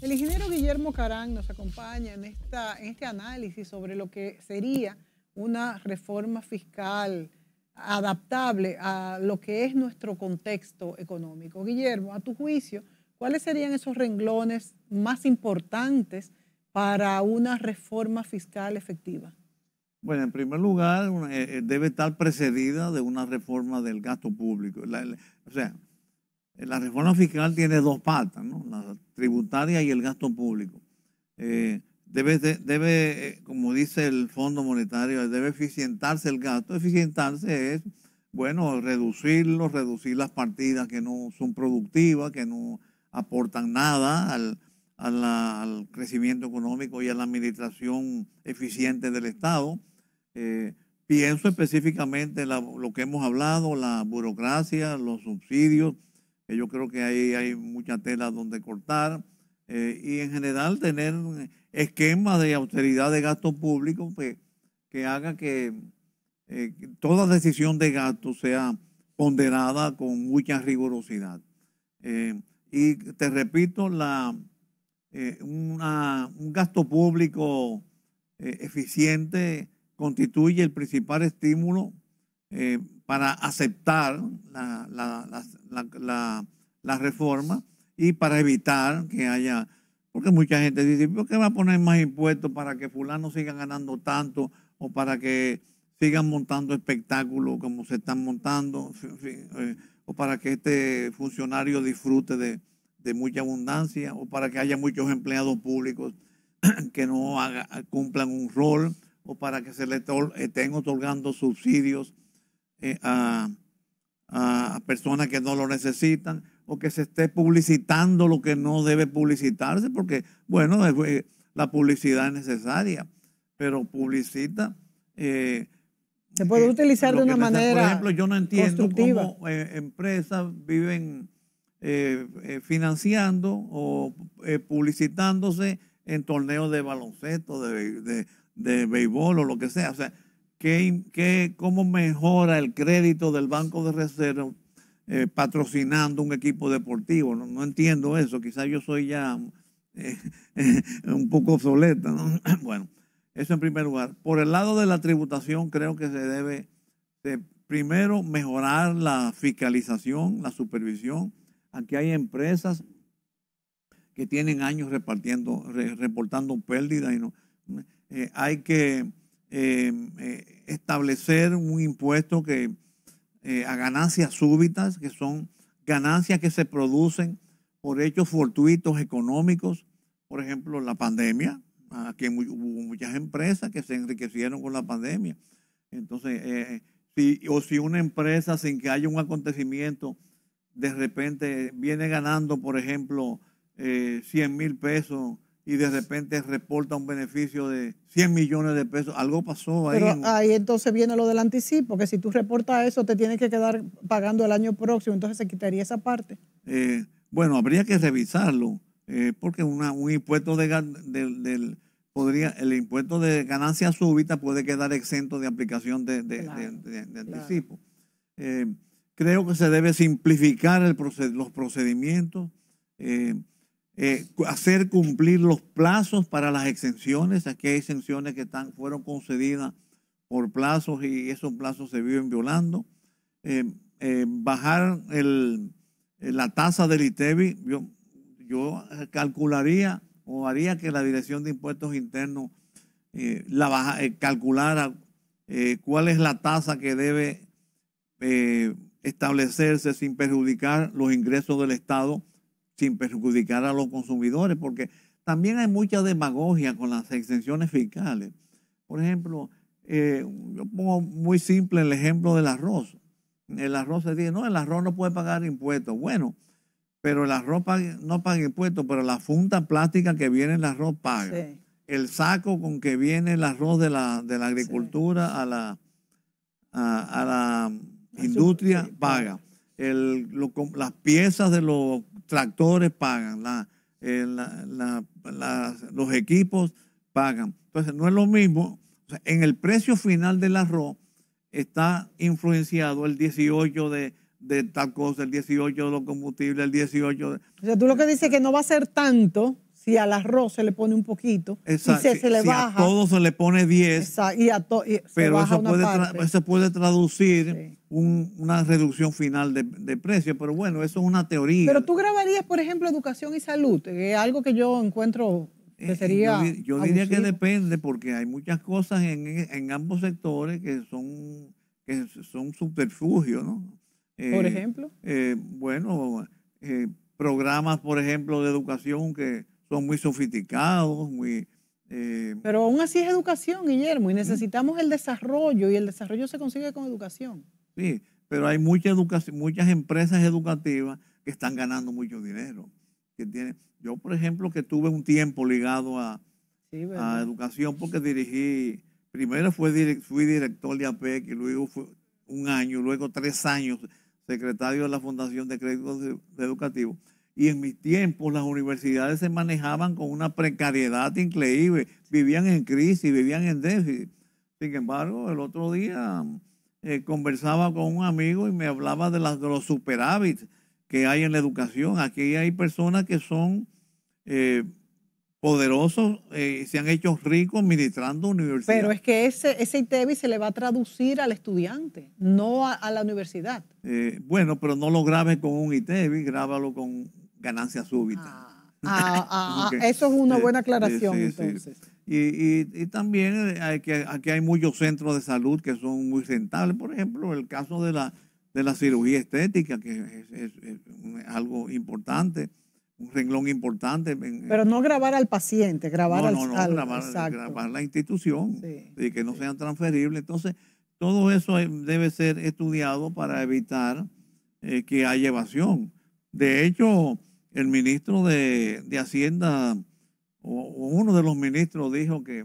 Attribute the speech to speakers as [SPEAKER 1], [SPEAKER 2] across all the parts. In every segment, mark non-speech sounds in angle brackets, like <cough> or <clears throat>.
[SPEAKER 1] El ingeniero Guillermo Carán nos acompaña en, en este análisis sobre lo que sería una reforma fiscal adaptable a lo que es nuestro contexto económico. Guillermo, a tu juicio, ¿cuáles serían esos renglones más importantes para una reforma fiscal efectiva?
[SPEAKER 2] Bueno, en primer lugar, eh, eh, debe estar precedida de una reforma del gasto público. o sea, la reforma fiscal tiene dos patas, ¿no? la tributaria y el gasto público. Eh, debe, debe, como dice el Fondo Monetario, debe eficientarse el gasto. Eficientarse es, bueno, reducirlo, reducir las partidas que no son productivas, que no aportan nada al, al crecimiento económico y a la administración eficiente del Estado eh, pienso específicamente en lo que hemos hablado, la burocracia, los subsidios, que yo creo que ahí hay mucha tela donde cortar, eh, y en general tener un esquema de austeridad de gasto público que, que haga eh, que toda decisión de gasto sea ponderada con mucha rigurosidad. y te repito, la, un gasto público eficiente constituye el principal estímulo eh, para aceptar la, la, reforma y para evitar que haya, porque mucha gente dice, ¿por qué va a poner más impuestos para que fulano siga ganando tanto o para que sigan montando espectáculos como se están montando eh, o para que este funcionario disfrute de, mucha abundancia o para que haya muchos empleados públicos <clears throat> que no cumplan un rol? o para que se le estén otorgando subsidios eh, a, personas que no lo necesitan o que se esté publicitando lo que no debe publicitarse, porque, bueno, eh, la publicidad es necesaria, pero publicita... Eh,
[SPEAKER 1] se puede utilizar de una manera. Por ejemplo, yo no entiendo cómo
[SPEAKER 2] empresas viven financiando o publicitándose en torneos de baloncesto, de, de béisbol o lo que sea. O sea, cómo mejora el crédito del Banco de Reserva eh, patrocinando un equipo deportivo? No, entiendo eso. Quizás yo soy ya eh, <laughs> eh, un poco obsoleta. <clears throat> Bueno, eso en primer lugar. Por el lado de la tributación, creo que se debe primero mejorar la fiscalización, la supervisión. Aquí hay empresas que tienen años repartiendo, reportando pérdidas y no eh, hay que eh, eh, establecer un impuesto que a ganancias súbitas, que son ganancias que se producen por hechos fortuitos económicos, por ejemplo, la pandemia. Aquí hubo muchas empresas que se enriquecieron con la pandemia. Entonces, si, o si una empresa, sin que haya un acontecimiento, de repente viene ganando, por ejemplo, 100 mil pesos y de repente reporta un beneficio de 100 millones de pesos. Algo pasó ahí. Pero
[SPEAKER 1] ahí entonces viene lo del anticipo, que si tú reportas eso te tienes que quedar pagando el año próximo, entonces se quitaría esa parte.
[SPEAKER 2] Eh, bueno, habría que revisarlo, eh, porque un impuesto de, podría, el impuesto de ganancia súbita puede quedar exento de aplicación de, anticipo. Eh, creo que se debe simplificar el los procedimientos. Eh, hacer cumplir los plazos para las exenciones. Aquí hay exenciones que fueron concedidas por plazos y esos plazos se viven violando. Eh, eh, bajar la tasa del ITEBI, e yo, calcularía o haría que la Dirección de Impuestos Internos la calculara cuál es la tasa que debe establecerse sin perjudicar los ingresos del Estado sin perjudicar a los consumidores, porque también hay mucha demagogia con las exenciones fiscales. Por ejemplo, eh, yo pongo muy simple el ejemplo del arroz. El arroz se dice, no, el arroz no puede pagar impuestos. Bueno, pero el arroz no paga impuestos, pero la funda plástica que viene el arroz paga. El saco con que viene el arroz de la, agricultura a la, a, la industria paga. El, las piezas de los tractores pagan, eh, la, la, los equipos pagan. Entonces, no es lo mismo. en el precio final del arroz está influenciado el 18 de, de tal cosa, el 18 de los combustibles, el 18 de...
[SPEAKER 1] O sea, tú lo que dices es que no va a ser tanto si al arroz se le pone un poquito se, se le baja. A todo
[SPEAKER 2] se le pone 10.
[SPEAKER 1] pero eso, puede
[SPEAKER 2] puede traducir una reducción final de, de, precio. Pero bueno, eso es una teoría. Pero
[SPEAKER 1] tú grabarías, por ejemplo, educación y salud, es algo que yo encuentro que eh, sería. yo, diría que
[SPEAKER 2] depende, porque hay muchas cosas en, ambos sectores que son, que son subterfugios, ¿no? Eh, por ejemplo. Eh, bueno, programas, por ejemplo, de educación que son muy sofisticados, muy... Eh,
[SPEAKER 1] pero aún así es educación, Guillermo, y necesitamos el desarrollo, y el desarrollo se consigue con educación.
[SPEAKER 2] Sí, pero hay mucha educación, muchas empresas educativas que están ganando mucho dinero. Que yo, por ejemplo, que tuve un tiempo ligado a, educación porque dirigí, primero fue fui director de APEC y luego fue un año, luego tres años secretario de la Fundación de Créditos Educativos. Y en mis tiempos las universidades se manejaban con una precariedad increíble, vivían en crisis, vivían en déficit. Sin embargo, el otro día eh, conversaba con un amigo y me hablaba de, las, de los superávits que hay en la educación. Aquí hay personas que son eh, poderosos eh, se han hecho ricos ministrando universidades. Pero es
[SPEAKER 1] que ese, ese ITEBI se le va a traducir al estudiante, no a, la universidad.
[SPEAKER 2] Eh, bueno, pero no lo grabes con un ITEBI, grábalo con ganancia súbita.
[SPEAKER 1] Ah, ah, <laughs> ah, eso es una buena aclaración entonces.
[SPEAKER 2] Y, y, también eh, hay que, aquí hay muchos centros de salud que son muy rentables. Por ejemplo, el caso de la, de la cirugía estética, que es, algo importante, un renglón importante. Pero
[SPEAKER 1] no grabar al paciente, grabar al No, no,
[SPEAKER 2] grabar, grabar, la institución, y que no sean transferibles. Entonces, todo eso eh, debe ser estudiado para evitar eh, que haya evasión. De hecho, el ministro de, Hacienda o, uno de los ministros dijo que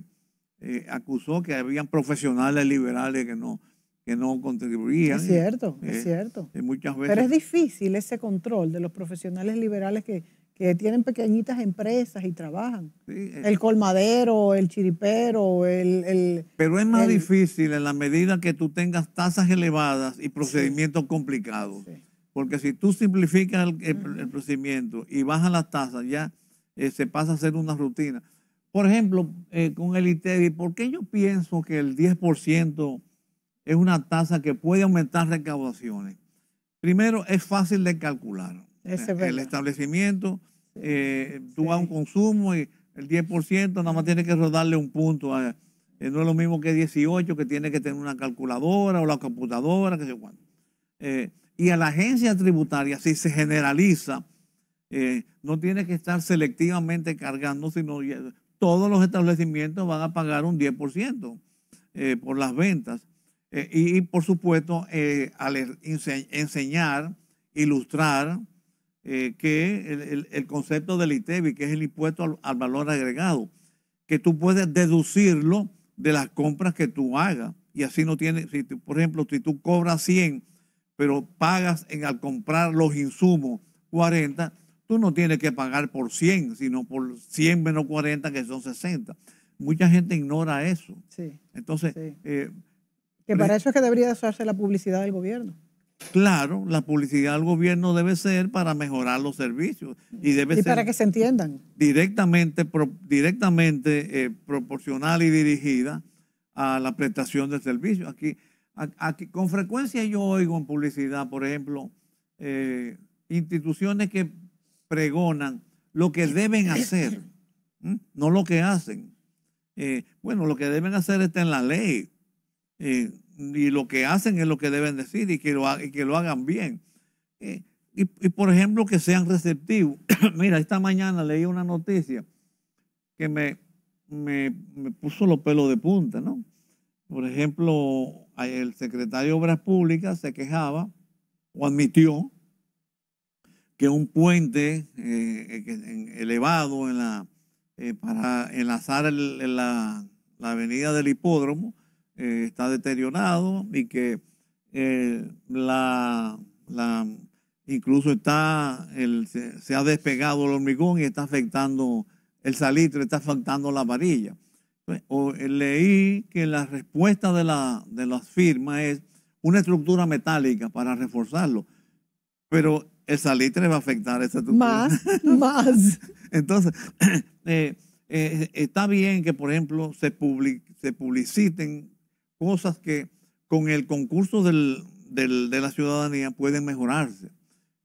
[SPEAKER 2] eh, acusó que habían profesionales liberales que no, que no contribuían. Es cierto, es eh, cierto. Eh, muchas veces. Pero es
[SPEAKER 1] difícil ese control de los profesionales liberales que, tienen pequeñitas empresas y trabajan. el colmadero, el chiripero, el... el pero es más
[SPEAKER 2] difícil en la medida que tú tengas tasas elevadas y procedimientos complicados. Sí. Porque si tú simplificas el, procedimiento y bajas las tasas, ya eh, se pasa a ser una rutina. Por ejemplo, eh, con el ITEVI, ¿por qué yo pienso que el 10% es una tasa que puede aumentar recaudaciones? Primero, es fácil de calcular. Eh, el establecimiento, tú vas a un consumo y el 10% nada más tienes que rodarle un punto. no es lo mismo que 18, que tiene que tener una calculadora o la computadora, que sé cuánto. Y a la agencia tributaria, si se generaliza, eh, no tiene que estar selectivamente cargando, sino todos los establecimientos van a pagar un 10% eh, por las ventas. Eh, y, por supuesto, al enseñar, ilustrar que el, concepto del ITEBI, que es el impuesto al, valor agregado, que tú puedes deducirlo de las compras que tú hagas. Y así no tiene, por ejemplo, si tú cobras 100 pero pagas al comprar los insumos 40, tú no tienes que pagar por 100, sino por 100 menos 40, que son 60. Mucha gente ignora eso. Sí. Entonces. Eh,
[SPEAKER 1] que para eso es que debería usarse la publicidad del gobierno.
[SPEAKER 2] Claro, la publicidad del gobierno debe ser para mejorar los servicios y debe ser para que
[SPEAKER 1] se entiendan
[SPEAKER 2] directamente, directamente eh, proporcional y dirigida a la prestación de servicios. Aquí con frecuencia yo oigo en publicidad, por ejemplo, eh, instituciones que pregonan lo que deben hacer, <coughs> no lo que hacen. Eh, bueno, lo que deben hacer está en la ley eh, y lo que hacen es lo que deben decir y que lo, que lo hagan bien. Y, por ejemplo, que sean receptivos. <coughs> Mira, esta mañana leí una noticia que me, me puso los pelos de punta, ¿no? Por ejemplo, el secretario de Obras Públicas se quejaba o admitió que un puente eh, eh, elevado en la, eh, para enlazar la, avenida del hipódromo está deteriorado y que la, incluso está se, ha despegado el hormigón y está afectando el salitre, está afectando la varilla o eh, leí que la respuesta de, la, de las firmas es una estructura metálica para reforzarlo. Pero el salitre va a afectar esa estructura. Más,
[SPEAKER 1] <laughs> más.
[SPEAKER 2] Entonces, <clears throat> eh, eh, está bien que, por ejemplo, se, publiciten cosas que con el concurso de la ciudadanía pueden mejorarse.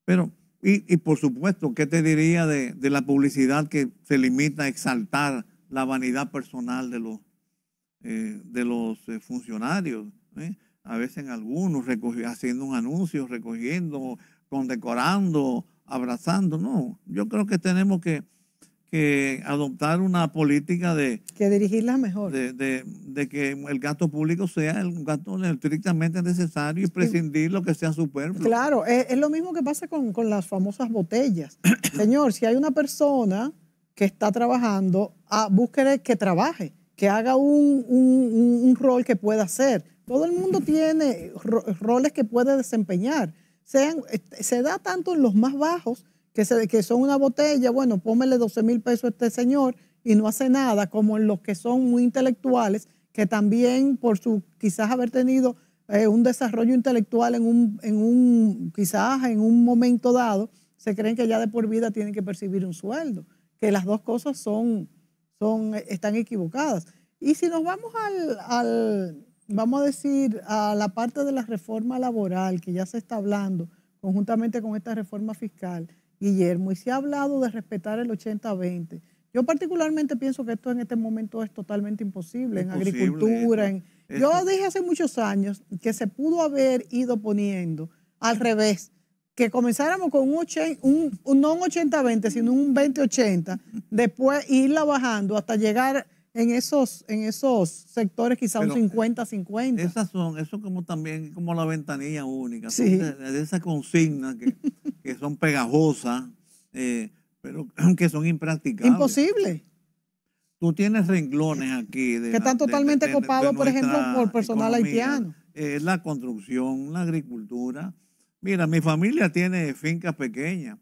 [SPEAKER 2] Pero, y, por supuesto, ¿qué te diría de la publicidad que se limita a exaltar la vanidad personal de los, eh, de los eh, funcionarios. ¿eh? A veces algunos haciendo un anuncio, recogiendo, condecorando, abrazando. No, yo creo que tenemos que, que adoptar una política de...
[SPEAKER 1] Que dirigirla mejor.
[SPEAKER 2] De, de, que el gasto público sea el gasto estrictamente necesario y prescindir lo que sea superfluo.
[SPEAKER 1] Claro, es, es lo mismo que pasa con, con las famosas botellas. <coughs> Señor, si hay una persona que está trabajando, a, ah, búsquele que trabaje, que haga un, rol que pueda hacer. Todo el mundo tiene roles que puede desempeñar. Este, se da tanto en los más bajos, que, se, que son una botella, bueno, pómele 12 mil pesos a este señor y no hace nada, como en los que son muy intelectuales, que también por su quizás haber tenido eh, un desarrollo intelectual en un, en un, quizás en un momento dado, se creen que ya de por vida tienen que percibir un sueldo que las dos cosas son, son, eh, están equivocadas. Y si nos vamos al, vamos a decir, a la parte de la reforma laboral que ya se está hablando conjuntamente con esta reforma fiscal, Guillermo, y se ha hablado de respetar el 80-20. Yo particularmente pienso que esto en este momento es totalmente imposible, en agricultura. Yo dije hace muchos años que se pudo haber ido poniendo al revés, que comenzáramos con un, 80, un, no un 80-20, sino un 20-80, después irla bajando hasta llegar en esos, en esos sectores quizá un 50-50.
[SPEAKER 2] Esas son, eso como también como la ventanilla única, de esas consignas que, <laughs> son pegajosas, eh, pero aunque <clears throat> son impracticables. Imposible. Tú tienes renglones aquí. que están totalmente copados, por ejemplo, por personal haitiano. Eh, la construcción, la agricultura, Mira, mi familia tiene fincas pequeñas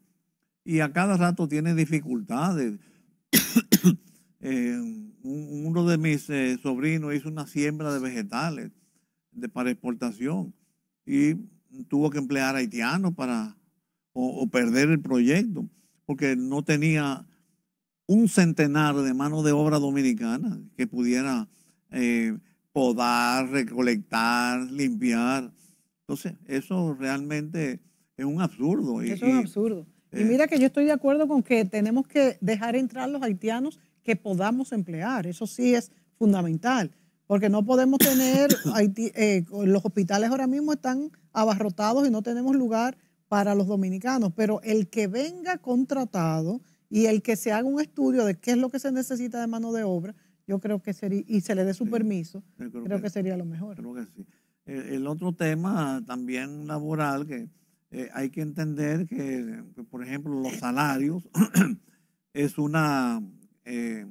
[SPEAKER 2] y a cada rato tiene dificultades. <coughs> Eh, uno de mis eh, sobrinos hizo una siembra de vegetales de, para exportación y tuvo que emplear haitianos para o, perder el proyecto porque no tenía un centenar de mano de obra dominicana que pudiera eh, podar, recolectar, limpiar. Entonces, eso realmente es un absurdo. eso es un
[SPEAKER 1] absurdo. Y, eh, mira que yo estoy de acuerdo con que tenemos que dejar entrar los haitianos que podamos emplear. Eso sí es fundamental, porque no podemos tener, <coughs> eh, los hospitales ahora mismo están abarrotados y no tenemos lugar para los dominicanos, pero el que venga contratado y el que se haga un estudio de qué es lo que se necesita de mano de obra, yo creo que sería, y se le dé su permiso,
[SPEAKER 2] creo, que, sería lo mejor. sí el otro tema también laboral que eh, hay que entender que, por ejemplo, los salarios <clears throat> es una, eh,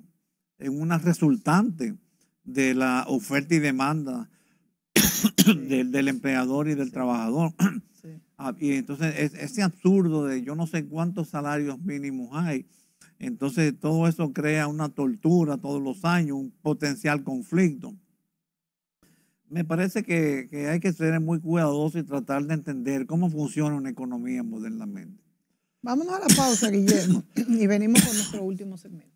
[SPEAKER 2] una resultante de la oferta y demanda <clears throat> del, empleador y del trabajador. <clears throat> Ah, y entonces ese absurdo de yo no sé cuántos salarios mínimos hay. Entonces todo eso crea una tortura todos los años, un potencial conflicto me parece que, hay que ser muy cuidadoso y tratar de entender cómo funciona una economía modernamente.
[SPEAKER 1] Vámonos a la pausa, Guillermo, <clears throat> y venimos con nuestro último segmento.